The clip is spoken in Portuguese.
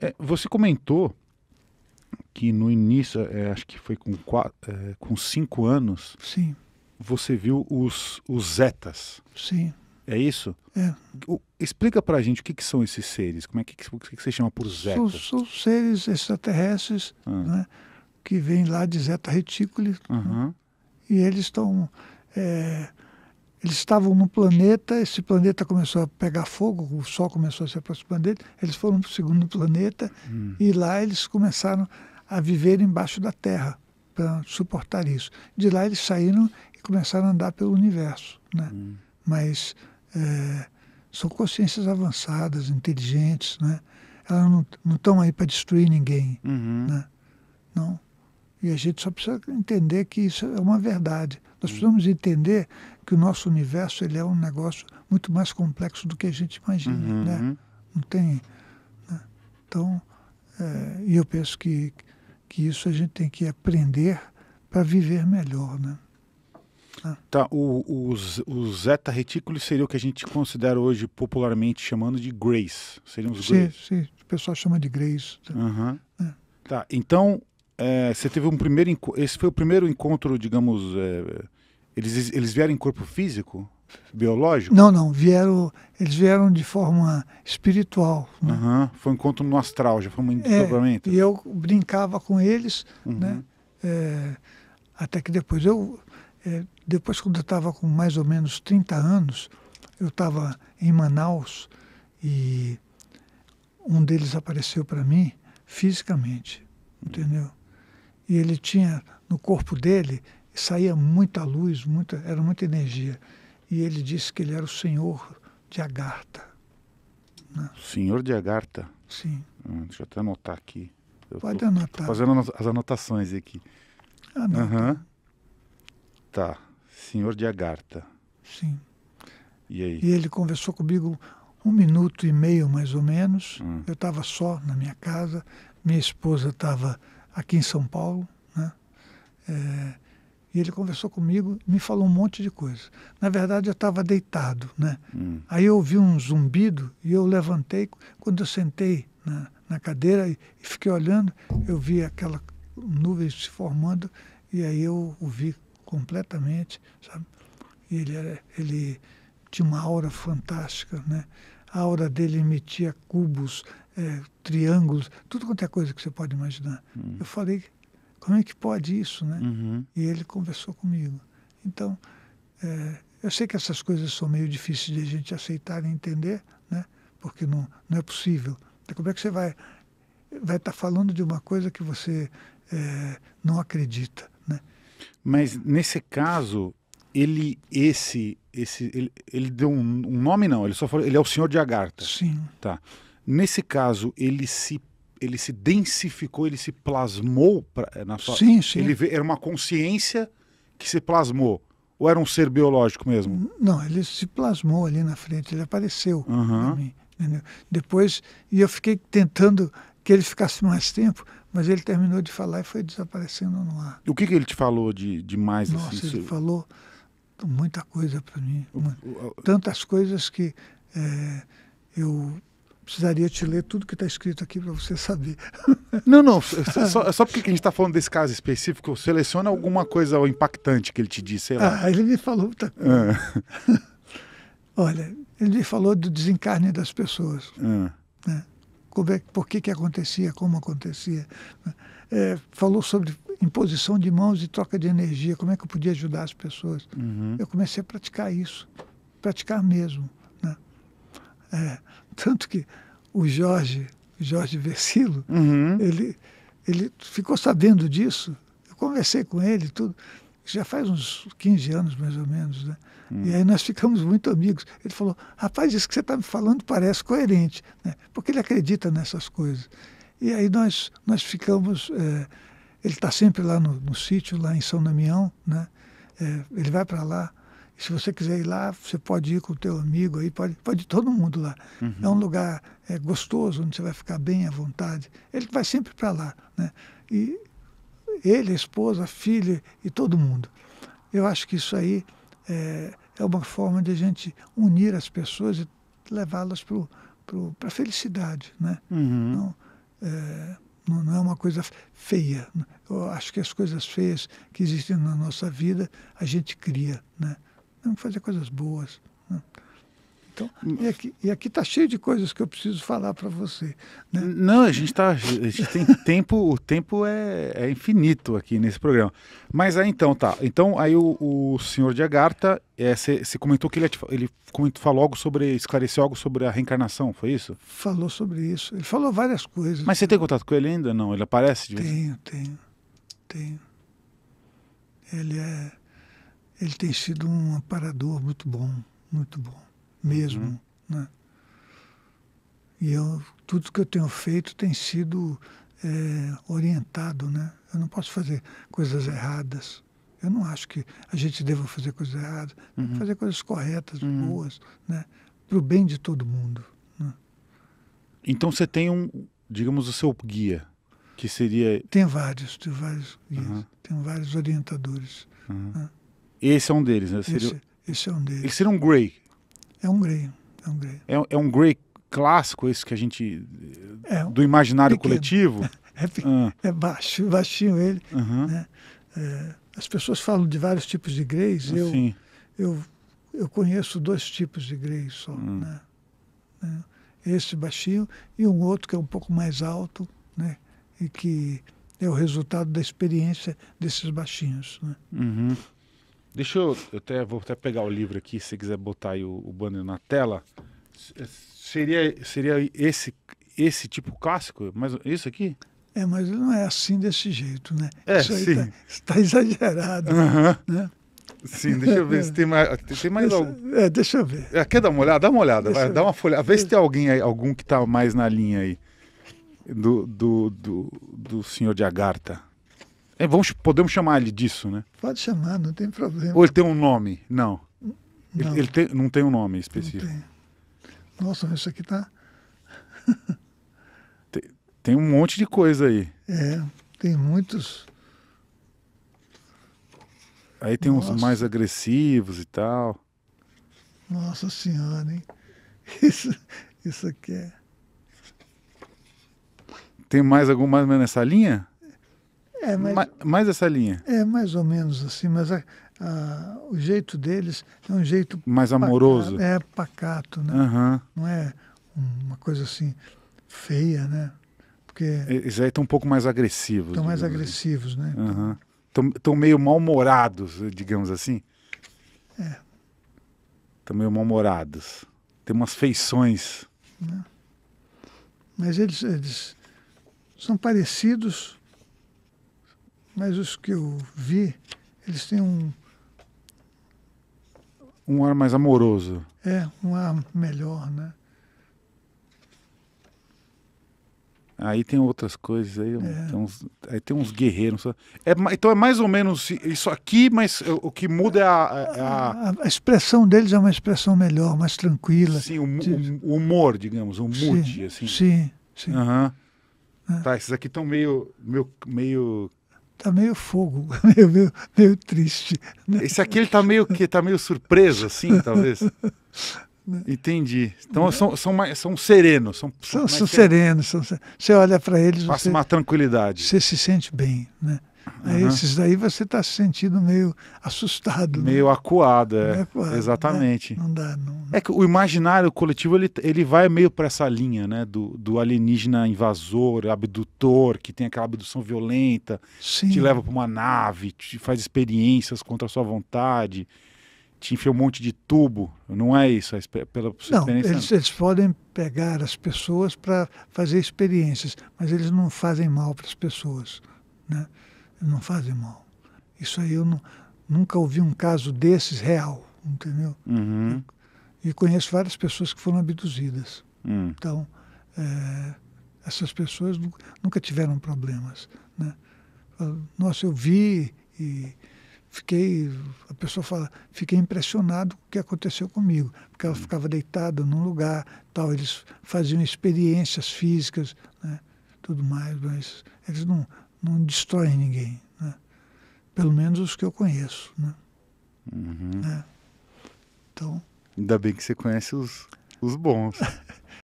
É, você comentou que no início, é, acho que foi com, quatro, é, com cinco anos, Sim. você viu os, os zetas. Sim. É isso? É. O, explica pra gente o que, que, são esses seres, como é que, que, que você chama por zetas? São, são seres extraterrestres ah. né, que vêm lá de Zeta Reticuli uhum. né, e eles estão... É, eles estavam no planeta, esse planeta começou a pegar fogo, o Sol começou a se aproximar dele, eles foram para o segundo planeta hum. e lá eles começaram a viver embaixo da Terra para suportar isso. De lá eles saíram e começaram a andar pelo universo. Né? Hum. Mas é, são consciências avançadas, inteligentes, né? elas não estão aí para destruir ninguém. Uhum. Né? Não. E a gente só precisa entender que isso é uma verdade. Nós precisamos entender que o nosso universo ele é um negócio muito mais complexo do que a gente imagina, uhum. né? Uhum. Não tem, né? Então, é, e eu penso que que isso a gente tem que aprender para viver melhor, né? né? Tá, o, os, os zeta retículos seria o que a gente considera hoje popularmente chamando de Grace. Seriam os sim, Sim, o pessoal chama de Grace. Né? Uhum. É. Tá, então é, você teve um primeiro esse foi o primeiro encontro, digamos, é, eles eles vieram em corpo físico, biológico? Não, não, vieram eles vieram de forma espiritual. Né? Uhum, foi um encontro no astral, já foi um é, desdobramento. É, e eu brincava com eles, uhum. né? É, até que depois eu é, depois quando eu estava com mais ou menos 30 anos, eu estava em Manaus e um deles apareceu para mim fisicamente, uhum. entendeu? e ele tinha no corpo dele saía muita luz, muita, era muita energia. E ele disse que ele era o senhor de Agartha. Né? Senhor de Agartha? Sim. Hum, deixa eu até anotar aqui. Eu Pode tô, anotar. Tô fazendo as anotações aqui. Anota. Ah, uhum. Tá. Senhor de Agartha. Sim. E aí? E ele conversou comigo um minuto e meio, mais ou menos. Hum. Eu estava só na minha casa. Minha esposa estava aqui em São Paulo, né? É, e ele conversou comigo, me falou um monte de coisa. Na verdade, eu estava deitado, né? Hum. Aí eu ouvi um zumbido e eu levantei. Quando eu sentei na, na cadeira e, fiquei olhando, eu vi aquela nuvem se formando e aí eu o vi completamente, sabe? E ele, era, ele tinha uma aura fantástica, né? a aura dele emitia cubos, é, triângulos, tudo quanto é coisa que você pode imaginar. Uhum. Eu falei, como é que pode isso, né? Uhum. E ele conversou comigo. Então, é, eu sei que essas coisas são meio difíceis de a gente aceitar e entender, né? Porque não, não é possível. Então, como é que você vai vai estar tá falando de uma coisa que você é, não acredita, né? Mas nesse caso, ele esse esse ele, ele deu um, um, nome não, ele só falou, ele é o senhor de Agartha. Sim. Tá. Nesse caso, ele se ele se densificou, ele se plasmou pra, eh, na sua Sim, sim. Ele era uma consciência que se plasmou. Ou era um ser biológico mesmo? Não, ele se plasmou ali na frente, ele apareceu uhum. mim, Depois, e eu fiquei tentando que ele ficasse mais tempo, mas ele terminou de falar e foi desaparecendo no ar. O que, que ele te falou de, de mais? Assim, Nossa, assim, ele seu... falou muita coisa para mim. Tantas coisas que é, eu precisaria te ler tudo que está escrito aqui para você saber. Não, não. É só, é é só porque a gente está falando desse caso específico, seleciona alguma coisa impactante que ele te disse, sei lá. Ah, ele me falou tá Olha, ele me falou do desencarne das pessoas. Né? Como é, por que, que acontecia, como acontecia. Né? É, falou sobre imposição de mãos e troca de energia, como é que eu podia ajudar as pessoas. Uhum. Eu comecei a praticar isso, praticar mesmo. Né? É, tanto que o Jorge, Jorge Versilo, uhum. ele, ele ficou sabendo disso. Eu conversei com ele tudo. Já faz uns 15 anos, mais ou menos, né? Hum. E aí nós ficamos muito amigos. Ele falou, rapaz, isso que você está me falando parece coerente, né? Porque ele acredita nessas coisas. E aí nós, nós ficamos... É, ele está sempre lá no, no sítio, lá em São Damião, né? É, ele vai para lá. E se você quiser ir lá, você pode ir com o teu amigo aí, pode, pode ir todo mundo lá. Uhum. É um lugar é, gostoso, onde você vai ficar bem à vontade. Ele vai sempre para lá, né? E ele, a esposa, a filha e todo mundo. Eu acho que isso aí é, é uma forma de a gente unir as pessoas e levá-las para a felicidade, né? Uhum. Então, é, não, não é uma coisa feia. Eu acho que as coisas feias que existem na nossa vida a gente cria, né? Vamos fazer coisas boas. Né? Então, e aqui e aqui está cheio de coisas que eu preciso falar para você. Né? Não, a gente tá, a gente tem tempo, o tempo é, é, infinito aqui nesse programa. Mas aí então tá, então aí o, o senhor de Agartha, você é, comentou que ele, é ele comentou, falou algo sobre, esclareceu algo sobre a reencarnação, foi isso? Falou sobre isso, ele falou várias coisas. Mas você tem contato com ele ainda? Não, ele aparece de vez Tenho, tenho, tenho. Ele é, ele tem sido um amparador muito bom, muito bom mesmo. Uhum. Né? E eu, tudo que eu tenho feito tem sido é, orientado, né? Eu não posso fazer coisas erradas. Eu não acho que a gente deva fazer coisas erradas. Uhum. Fazer coisas corretas, uhum. boas, né? Para o bem de todo mundo. Né? Então você tem um, digamos, o seu guia, que seria... Tem vários, tem vários guias, uhum. tem vários orientadores. Né? Esse é um deles, né? Seria... Esse, esse é um deles. Ele seria um Grey, é um grey. É um grey, é, é um grey clássico esse que a gente... É, do imaginário pequeno. coletivo? É, ah. é, baixo, baixinho ele. Uhum. Né? É, as pessoas falam de vários tipos de greys. Eu, eu, eu conheço dois tipos de greys só. Hum. Né? né? Esse baixinho e um outro que é um pouco mais alto, né? E que é o resultado da experiência desses baixinhos. Né? Uhum. Deixa eu, eu até, vou até pegar o livro aqui, se quiser botar aí o, o banner na tela. Seria, seria esse, esse tipo clássico? Mas isso aqui? É, mas não é assim desse jeito, né? É, isso tá, sim. Está tá exagerado, né? né? Sim, deixa eu ver se tem mais, tem mais deixa, algum. É, deixa eu ver. É, quer dar uma olhada? Dá uma olhada, vai, dá uma folha. Vê se tem alguém aí, algum que está mais na linha aí do, do, do, do senhor de Agartha. É, vamos, podemos chamar ele disso, né? Pode chamar, não tem problema. Ou ele tem um nome? Não. não. Ele, ele tem, não tem um nome específico. Não tem. Nossa, isso aqui tá. tem, tem, um monte de coisa aí. É, tem muitos. Aí tem Nossa. uns mais agressivos e tal. Nossa Senhora, hein? Isso, isso aqui é. Tem mais alguma mais nessa linha? É, Ma mais essa linha. É, mais ou menos assim, mas a, a, o jeito deles é um jeito... Mais amoroso. Pacato, é, pacato, né? Uhum. Não é uma coisa assim feia, né? Porque... Eles aí estão um pouco mais agressivos. Estão mais assim. agressivos, assim. né? Uhum. Estão meio mal-humorados, digamos assim. É. Estão meio mal-humorados. Tem umas feições. Né? Mas eles, eles são parecidos mas os que eu vi, eles têm um. Um ar mais amoroso. É, um ar melhor, né? Aí tem outras coisas aí, é. tem uns, aí tem uns guerreiros. É, então é mais ou menos isso aqui, mas o que muda é, é a a, a... a expressão deles é uma expressão melhor, mais tranquila. Sim, o, de... o humor, digamos, o mood, sim, assim. Sim, sim. Uhum. É. Tá, esses aqui estão meio, meio, meio tá meio fogo, meio, meio, meio triste. Né? Esse aqui ele tá meio que tá meio surpreso, assim, talvez. Entendi. Então são, são, mais, são serenos. São, são, são é é? serenos. São, você olha para eles. Passa você, uma tranquilidade. Você se sente bem. Né? Uhum. Esses daí você está se sentindo meio assustado. Meio né? acuado, é. acuado, né? Exatamente. Né? Não dá, não... É que o imaginário coletivo ele, ele vai meio para essa linha, né? Do, do alienígena invasor, abdutor, que tem aquela abdução violenta, Sim. te leva para uma nave, te faz experiências contra a sua vontade, te enfia um monte de tubo. Não é isso, é pela sua não, eles, não. eles podem pegar as pessoas para fazer experiências, mas eles não fazem mal para as pessoas, né? não fazem mal. Isso aí eu não, nunca ouvi um caso desses real, entendeu? Uhum. E conheço várias pessoas que foram abduzidas. Uhum. Então, é, essas pessoas nunca tiveram problemas. Né? Nossa, eu vi e fiquei, a pessoa fala, fiquei impressionado com o que aconteceu comigo, porque ela hum. ficava deitada num lugar, tal, eles faziam experiências físicas, né, tudo mais, mas eles não, não destrói ninguém. Né? Pelo menos os que eu conheço. Né? Uhum. É. Então, Ainda bem que você conhece os, os bons.